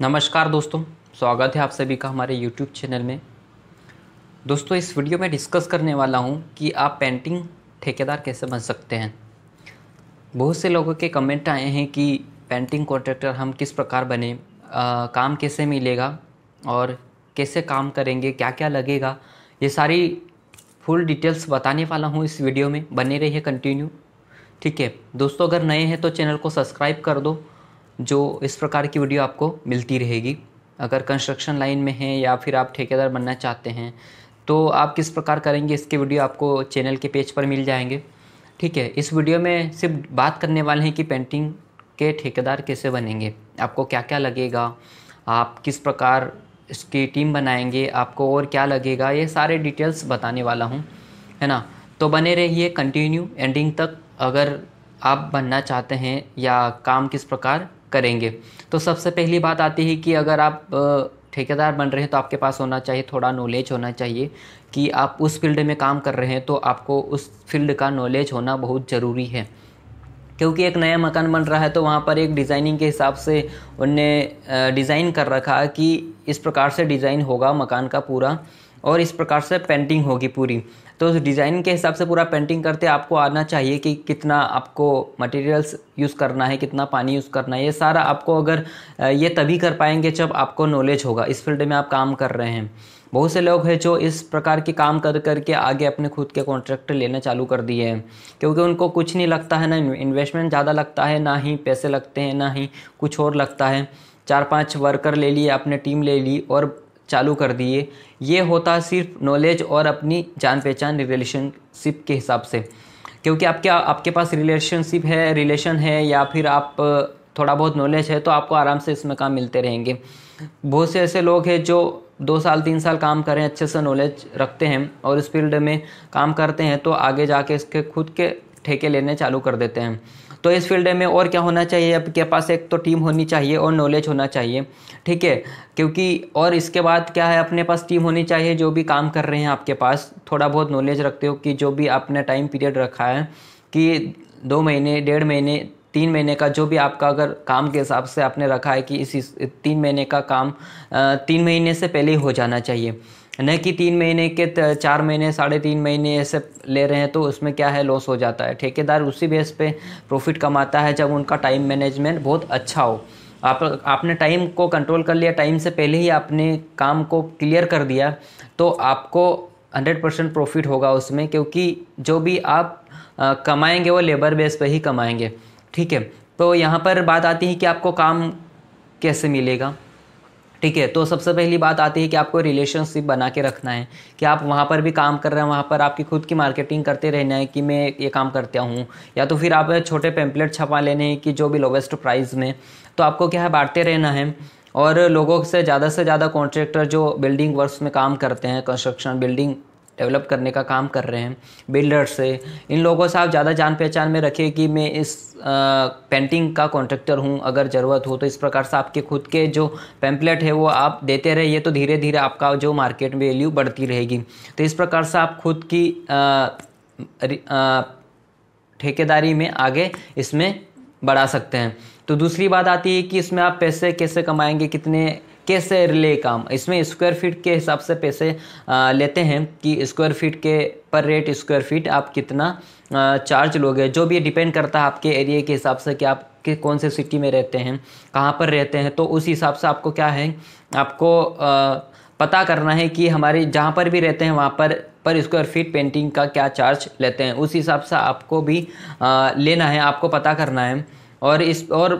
नमस्कार दोस्तों स्वागत है आप सभी का हमारे YouTube चैनल में दोस्तों इस वीडियो में डिस्कस करने वाला हूँ कि आप पेंटिंग ठेकेदार कैसे बन सकते हैं बहुत से लोगों के कमेंट आए हैं कि पेंटिंग कॉन्ट्रैक्टर हम किस प्रकार बने आ, काम कैसे मिलेगा और कैसे काम करेंगे क्या क्या लगेगा ये सारी फुल डिटेल्स बताने वाला हूँ इस वीडियो में बने रहिए कंटिन्यू ठीक है दोस्तों अगर नए हैं तो चैनल को सब्सक्राइब कर दो जो इस प्रकार की वीडियो आपको मिलती रहेगी अगर कंस्ट्रक्शन लाइन में हैं या फिर आप ठेकेदार बनना चाहते हैं तो आप किस प्रकार करेंगे इसके वीडियो आपको चैनल के पेज पर मिल जाएंगे ठीक है इस वीडियो में सिर्फ बात करने वाले हैं कि पेंटिंग के ठेकेदार कैसे बनेंगे आपको क्या क्या लगेगा आप किस प्रकार इसकी टीम बनाएंगे आपको और क्या लगेगा ये सारे डिटेल्स बताने वाला हूँ है ना तो बने रहिए कंटिन्यू एंडिंग तक अगर आप बनना चाहते हैं या काम किस प्रकार करेंगे तो सबसे पहली बात आती है कि अगर आप ठेकेदार बन रहे हैं तो आपके पास होना चाहिए थोड़ा नॉलेज होना चाहिए कि आप उस फील्ड में काम कर रहे हैं तो आपको उस फील्ड का नॉलेज होना बहुत ज़रूरी है क्योंकि एक नया मकान बन रहा है तो वहाँ पर एक डिज़ाइनिंग के हिसाब से उनने डिज़ाइन कर रखा कि इस प्रकार से डिज़ाइन होगा मकान का पूरा और इस प्रकार से पेंटिंग होगी पूरी तो उस डिज़ाइन के हिसाब से पूरा पेंटिंग करते आपको आना चाहिए कि कितना आपको मटेरियल्स यूज़ करना है कितना पानी यूज़ करना है ये सारा आपको अगर ये तभी कर पाएंगे जब आपको नॉलेज होगा इस फील्ड में आप काम कर रहे हैं बहुत से लोग हैं जो इस प्रकार के काम कर करके आगे अपने खुद के कॉन्ट्रैक्ट लेना चालू कर दिए हैं क्योंकि उनको कुछ नहीं लगता है ना इन्वेस्टमेंट ज़्यादा लगता है ना ही पैसे लगते हैं ना ही कुछ और लगता है चार पांच वर्कर ले लिए अपने टीम ले ली और चालू कर दिए ये होता सिर्फ नॉलेज और अपनी जान पहचान रिलेशनशिप के हिसाब से क्योंकि आपके आपके पास रिलेशनशिप है रिलेशन है या फिर आप थोड़ा बहुत नॉलेज है तो आपको आराम से इसमें काम मिलते रहेंगे बहुत से ऐसे लोग हैं जो दो साल तीन साल काम करें अच्छे से नॉलेज रखते हैं और इस फील्ड में काम करते हैं तो आगे जाके इसके खुद के ठेके लेने चालू कर देते हैं तो इस फील्ड में और क्या होना चाहिए आपके पास एक तो टीम होनी चाहिए और नॉलेज होना चाहिए ठीक है क्योंकि और इसके बाद क्या है अपने पास टीम होनी चाहिए जो भी काम कर रहे हैं आपके पास थोड़ा बहुत नॉलेज रखते हो कि जो भी आपने टाइम पीरियड रखा है कि दो महीने डेढ़ महीने तीन महीने का जो भी आपका अगर काम के हिसाब से आपने रखा है कि इस, तीन महीने का काम तीन महीने से पहले ही हो जाना चाहिए न कि तीन महीने के चार महीने साढ़े तीन महीने ऐसे ले रहे हैं तो उसमें क्या है लॉस हो जाता है ठेकेदार उसी बेस पे प्रॉफिट कमाता है जब उनका टाइम मैनेजमेंट बहुत अच्छा हो आप आपने टाइम को कंट्रोल कर लिया टाइम से पहले ही आपने काम को क्लियर कर दिया तो आपको हंड्रेड परसेंट प्रॉफिट होगा उसमें क्योंकि जो भी आप आ, कमाएंगे वो लेबर बेस पर ही कमाएंगे ठीक है तो यहाँ पर बात आती है कि आपको काम कैसे मिलेगा ठीक है तो सबसे पहली बात आती है कि आपको रिलेशनशिप बना के रखना है कि आप वहाँ पर भी काम कर रहे हैं वहाँ पर आपकी खुद की मार्केटिंग करते रहना है कि मैं ये काम करता हूँ या तो फिर आप छोटे पेम्पलेट छपा लेने हैं कि जो भी लोवेस्ट प्राइस में तो आपको क्या है बांटते रहना है और लोगों से ज़्यादा से ज़्यादा कॉन्ट्रैक्टर जो बिल्डिंग वर्क्स में काम करते हैं कंस्ट्रक्शन बिल्डिंग डेवलप करने का काम कर रहे हैं बिल्डर्स से इन लोगों से आप ज़्यादा जान पहचान में रखिए कि मैं इस आ, पेंटिंग का कॉन्ट्रैक्टर हूँ अगर ज़रूरत हो तो इस प्रकार से आपके खुद के जो पैम्पलेट है वो आप देते रहिए तो धीरे धीरे आपका जो मार्केट में वैल्यू बढ़ती रहेगी तो इस प्रकार से आप खुद की ठेकेदारी में आगे इसमें बढ़ा सकते हैं तो दूसरी बात आती है कि इसमें आप पैसे कैसे कमाएंगे कितने कैसे ले काम इसमें स्क्वायर फीट के हिसाब से पैसे लेते हैं कि स्क्वायर फीट के पर रेट स्क्वायर फीट आप कितना चार्ज लोगे जो भी डिपेंड करता है आपके एरिया के हिसाब से कि आप के कौन से सिटी में रहते हैं कहाँ पर रहते हैं तो उस हिसाब से आपको क्या है आपको पता करना है कि हमारे जहाँ पर भी रहते हैं वहाँ पर पर स्क्वायर फीट पेंटिंग का क्या चार्ज लेते हैं उस हिसाब से आपको भी लेना है आपको पता करना है और इस और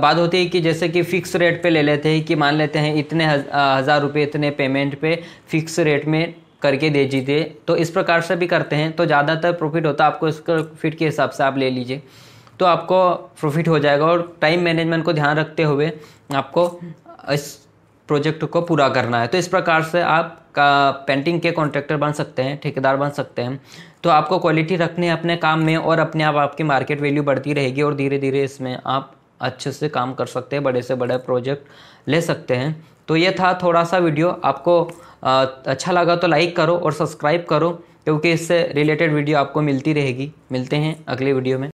बात होती है कि जैसे कि फ़िक्स रेट पे ले लेते हैं कि मान लेते हैं इतने हज़ार रुपये इतने पेमेंट पे फिक्स रेट में करके दे दीजिए तो इस प्रकार से भी करते हैं तो ज़्यादातर प्रॉफिट होता है आपको इसका फिट के हिसाब से आप ले लीजिए तो आपको प्रॉफिट हो जाएगा और टाइम मैनेजमेंट को ध्यान रखते हुए आपको इस प्रोजेक्ट को पूरा करना है तो इस प्रकार से आप का पेंटिंग के कॉन्ट्रैक्टर बन सकते हैं ठेकेदार बन सकते हैं तो आपको क्वालिटी रखने अपने काम में और अपने आप आपकी मार्केट वैल्यू बढ़ती रहेगी और धीरे धीरे इसमें आप अच्छे से काम कर सकते हैं बड़े से बड़े प्रोजेक्ट ले सकते हैं तो ये था थोड़ा सा वीडियो आपको अच्छा लगा तो लाइक करो और सब्सक्राइब करो क्योंकि इससे रिलेटेड वीडियो आपको मिलती रहेगी मिलते हैं अगले वीडियो में